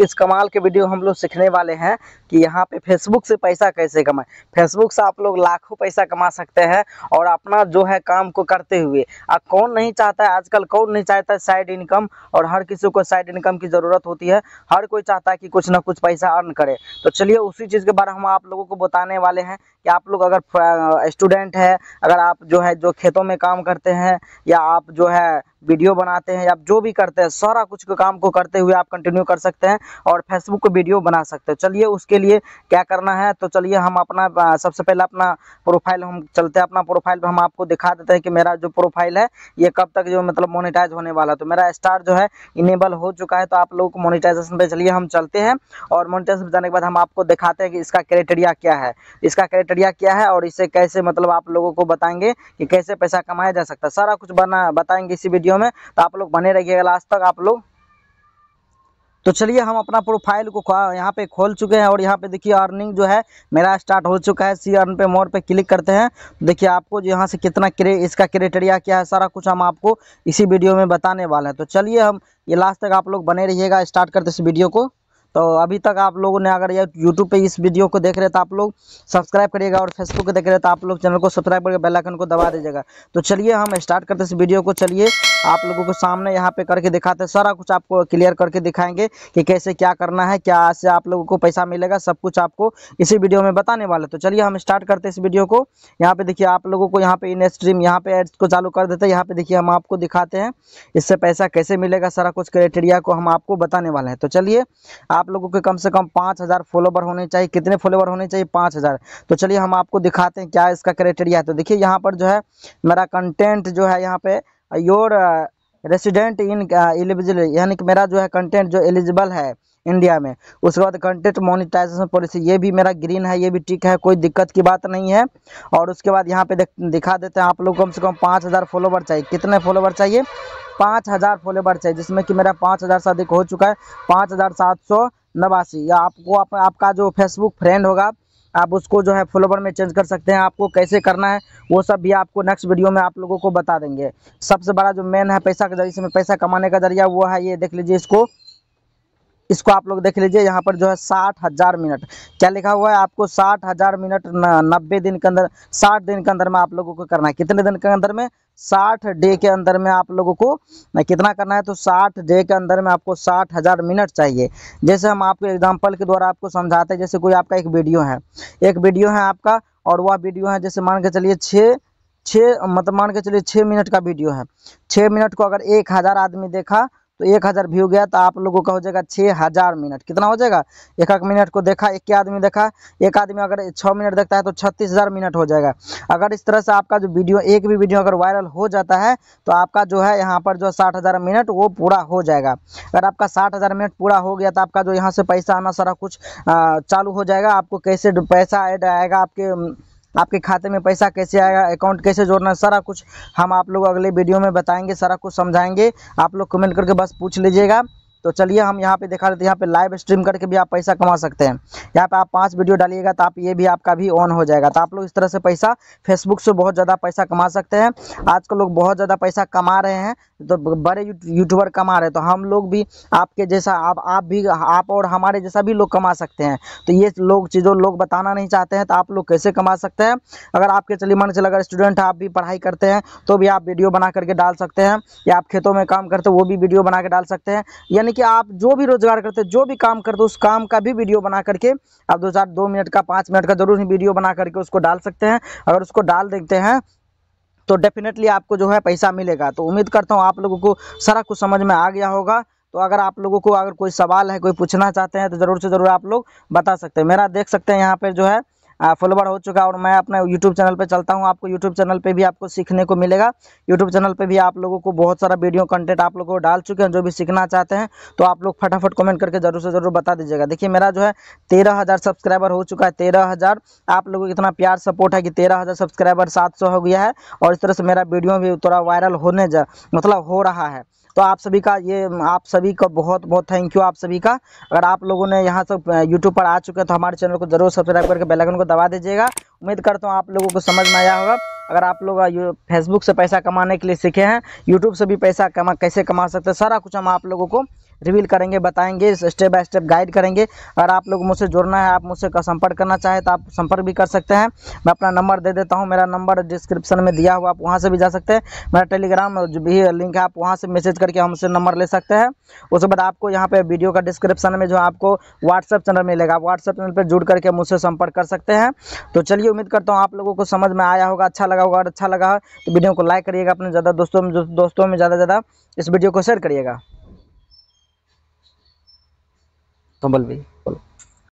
किस कमाल के वीडियो हम लोग सीखने वाले हैं कि यहाँ पे फेसबुक से पैसा कैसे कमाए फेसबुक से आप लोग लाखों पैसा कमा सकते हैं और अपना जो है काम को करते हुए अब कौन नहीं चाहता है आजकल कौन नहीं चाहता है साइड इनकम और हर किसी को साइड इनकम की ज़रूरत होती है हर कोई चाहता है कि कुछ ना कुछ पैसा अर्न करे तो चलिए उसी चीज़ के बारे में हम आप लोगों को बताने वाले हैं कि आप लोग अगर स्टूडेंट है अगर आप जो है जो खेतों में काम करते हैं या आप जो है वीडियो बनाते हैं या जो भी करते हैं सारा कुछ को काम को करते हुए आप कंटिन्यू कर सकते हैं और फेसबुक पर वीडियो बना सकते हैं चलिए उसके लिए क्या करना है तो चलिए हम अपना सबसे पहले अपना प्रोफाइल हम चलते हैं अपना प्रोफाइल हम आपको दिखा देते हैं कि मेरा जो प्रोफाइल है ये कब तक जो मतलब मोनिटाइज होने वाला तो मेरा स्टार जो है इनेबल हो चुका है तो आप लोगों को मोनिटाइजेशन पर चलिए हम चलते हैं और मोनिटाइजेशन जाने के बाद हम आपको दिखाते हैं कि इसका क्राइटेरिया क्या है इसका क्राइटेरिया क्राइटेरिया क्या है और इसे कैसे मतलब आप लोगों को बताएंगे कि कैसे पैसा कमाया जा सकता है सारा कुछ बना बताएंगे इसी वीडियो में तो आप लोग बने रहिएगा लास्ट तक आप लोग तो चलिए हम अपना प्रोफाइल को यहाँ पे खोल चुके हैं और यहाँ पे देखिए अर्निंग जो है मेरा स्टार्ट हो चुका है सी अर्न पे मोर पे क्लिक करते हैं तो देखिए आपको जो यहाँ से कितना क्रे इसका क्रेटेरिया क्या है सारा कुछ हम आपको इसी वीडियो में बताने वाले हैं तो चलिए हम ये लास्ट तक आप लोग बने रहिएगा स्टार्ट करते इस वीडियो को तो अभी तक आप लोगों ने अगर ये यूट्यूब पे इस वीडियो को देख रहे तो आप लोग सब्सक्राइब करिएगा और फेसबुक पे देख रहे तो आप लोग चैनल को सब्सक्राइब करके बेल आइकन को दबा दीजिएगा तो चलिए हम स्टार्ट करते इस वीडियो को चलिए आप लोगों को सामने यहाँ पे करके दिखाते हैं सारा कुछ आपको क्लियर करके दिखाएंगे कि कैसे क्या करना है क्या से आप लोगों को पैसा मिलेगा सब कुछ आपको इसी वीडियो में बताने वाले तो चलिए हम स्टार्ट करते हैं इस वीडियो को यहाँ पे देखिए आप लोगों को यहाँ पे इन स्ट्रीम यहाँ पे एड्स को चालू कर देते हैं यहाँ पे देखिए हम आपको दिखाते हैं इससे पैसा कैसे मिलेगा सारा कुछ क्राइटेरिया को हम आपको बताने वाले हैं तो चलिए आप लोगों के कम से कम पाँच हज़ार फॉलोवर होने चाहिए कितने फॉलोवर होने चाहिए पाँच हज़ार तो चलिए हम आपको दिखाते हैं क्या इसका क्राइटेरिया है तो देखिए यहाँ पर जो है मेरा कंटेंट जो है यहाँ पे योर रेसिडेंट इन एलिजिबल यानी कि मेरा जो है कंटेंट जो एलिजिबल है इंडिया में उसके बाद कंटेंट मोनिटाइजेशन पॉलिसी ये भी मेरा ग्रीन है ये भी टिक है कोई दिक्कत की बात नहीं है और उसके बाद यहाँ पे दिखा देते हैं आप लोग कम से कम पाँच हज़ार फॉलोवर चाहिए कितने फॉलोवर चाहिए पाँच हज़ार फॉलोवर चाहिए जिसमें कि मेरा पाँच हज़ार से अधिक हो चुका है पाँच हज़ार सात सौ नवासी या आपको आप, आपका जो फेसबुक फ्रेंड होगा आप उसको जो है फॉलोवर में चेंज कर सकते हैं आपको कैसे करना है वो सब भी आपको नेक्स्ट वीडियो में आप लोगों को बता देंगे सबसे बड़ा जो मेन है पैसा का जरिए इसमें पैसा कमाने का जरिया वो है ये देख लीजिए इसको इसको आप लोग देख लीजिए यहाँ पर जो है साठ हज़ार मिनट क्या लिखा हुआ है आपको साठ हज़ार मिनट नब्बे दिन के अंदर साठ दिन के अंदर में आप लोगों को करना है कितने दिन के अंदर में साठ डे के अंदर में आप लोगों को कितना करना है तो साठ डे के अंदर में आपको साठ हज़ार मिनट चाहिए जैसे हम आपको एग्जाम्पल के द्वारा आपको समझाते हैं जैसे कोई आपका एक वीडियो है एक वीडियो है आपका और वह वीडियो है जैसे मान के चलिए छः छः मतलब मान के चलिए छः मिनट का वीडियो है छः मिनट को अगर एक हज़ार आदमी देखा तो एक हज़ार व्यू गया तो आप लोगों का हो जाएगा छः हज़ार मिनट कितना हो जाएगा एक एक मिनट को देखा एक आदमी देखा एक आदमी अगर छः मिनट देखता है तो छत्तीस हज़ार मिनट हो जाएगा अगर इस तरह से आपका जो वीडियो एक भी वीडियो अगर वायरल हो जाता है तो आपका जो है यहाँ पर जो साठ हज़ार मिनट वो पूरा हो जाएगा अगर आपका साठ हज़ार मिनट पूरा हो गया तो आपका जो यहाँ से पैसा आना सारा कुछ चालू हो जाएगा आपको कैसे पैसा ऐड आएगा आपके आपके खाते में पैसा कैसे आएगा अकाउंट कैसे जोड़ना सारा कुछ हम आप लोग अगले वीडियो में बताएंगे सारा कुछ समझाएंगे आप लोग कमेंट करके बस पूछ लीजिएगा तो चलिए हम यहाँ पे दिखा देते तो हैं यहाँ पे लाइव स्ट्रीम करके भी आप पैसा कमा सकते हैं यहाँ पे आप पांच वीडियो डालिएगा तो आप ये भी आपका भी ऑन हो जाएगा तो आप लोग इस तरह से पैसा फेसबुक से बहुत ज़्यादा पैसा कमा सकते हैं आजकल लोग बहुत ज़्यादा पैसा कमा रहे हैं तो बड़े यूट्यूबर कमा रहे हैं तो हम लोग भी आपके जैसा आप आप भी आप और हमारे जैसा भी लोग कमा सकते हैं तो ये लोग चीज़ों लोग बताना नहीं चाहते हैं तो आप लोग कैसे कमा सकते हैं अगर आपके चलिए मन चल अगर स्टूडेंट आप भी पढ़ाई करते हैं तो भी आप वीडियो बना करके डाल सकते हैं या आप खेतों में काम करते हो वो भी वीडियो बना के डाल सकते हैं यानी यानी कि आप जो भी रोजगार करते जो भी काम करते उस काम का भी वीडियो बना करके आप दो चार दो मिनट का पाँच मिनट का जरूर वीडियो बना करके उसको डाल सकते हैं अगर उसको डाल देते हैं तो डेफिनेटली आपको जो है पैसा मिलेगा तो उम्मीद करता हूँ आप लोगों को सारा कुछ समझ में आ गया होगा तो अगर आप लोगों को अगर कोई सवाल है कोई पूछना चाहते हैं तो ज़रूर से ज़रूर आप लोग बता सकते हैं मेरा देख सकते हैं यहाँ पर जो है फॉलोवर हो चुका है और मैं अपना यूट्यूब चैनल पर चलता हूँ आपको यूट्यूब चैनल पर भी आपको सीखने को मिलेगा यूट्यूब चैनल पर भी आप लोगों को बहुत सारा वीडियो कंटेंट आप लोगों को डाल चुके हैं जो भी सीखना चाहते हैं तो आप लोग फटाफट कमेंट करके जरूर से जरूर बता दीजिएगा देखिए मेरा जो है तेरह सब्सक्राइबर हो चुका है तेरह आप लोगों को इतना प्यार सपोर्ट है कि तेरह सब्सक्राइबर सात हो गया है और इस तरह से मेरा वीडियो भी थोड़ा वायरल होने जा मतलब हो रहा है तो आप सभी का ये आप सभी का बहुत बहुत थैंक यू आप सभी का अगर आप लोगों ने यहाँ से यूट्यूब पर आ चुके हैं तो हमारे चैनल को जरूर सब्सक्राइब करके आइकन को दबा दीजिएगा उम्मीद करता हूँ आप लोगों को समझ में आया होगा अगर आप लोग फेसबुक से पैसा कमाने के लिए सीखे हैं यूट्यूब से भी पैसा कमा कैसे कमा सकते हैं सारा कुछ हम आप लोगों को रिवील करेंगे बताएंगे स्टेप बाय स्टेप गाइड करेंगे अगर आप लोग मुझसे जुड़ना है आप मुझसे संपर्क करना चाहें तो आप संपर्क भी कर सकते हैं मैं अपना नंबर दे देता हूँ मेरा नंबर डिस्क्रिप्शन में दिया हुआ आप वहाँ से भी जा सकते हैं मेरा टेलीग्राम जो भी लिंक है आप वहाँ से मैसेज करके हमसे नंबर ले सकते हैं उसके बाद आपको यहाँ पे वीडियो का डिस्क्रिप्शन में जो आपको व्हाट्सअप चैनल मिलेगा आप व्हाट्सअप चैनल पर जुड़ करके मुझसे संपर्क कर सकते हैं तो चलिए उम्मीद करता हूँ आप लोगों को समझ में आया होगा अच्छा लगा होगा और अच्छा लगा तो वीडियो को लाइक करिएगा अपने ज़्यादा दोस्तों में दोस्तों में ज़्यादा ज़्यादा इस वीडियो को शेयर करिएगा संभल भी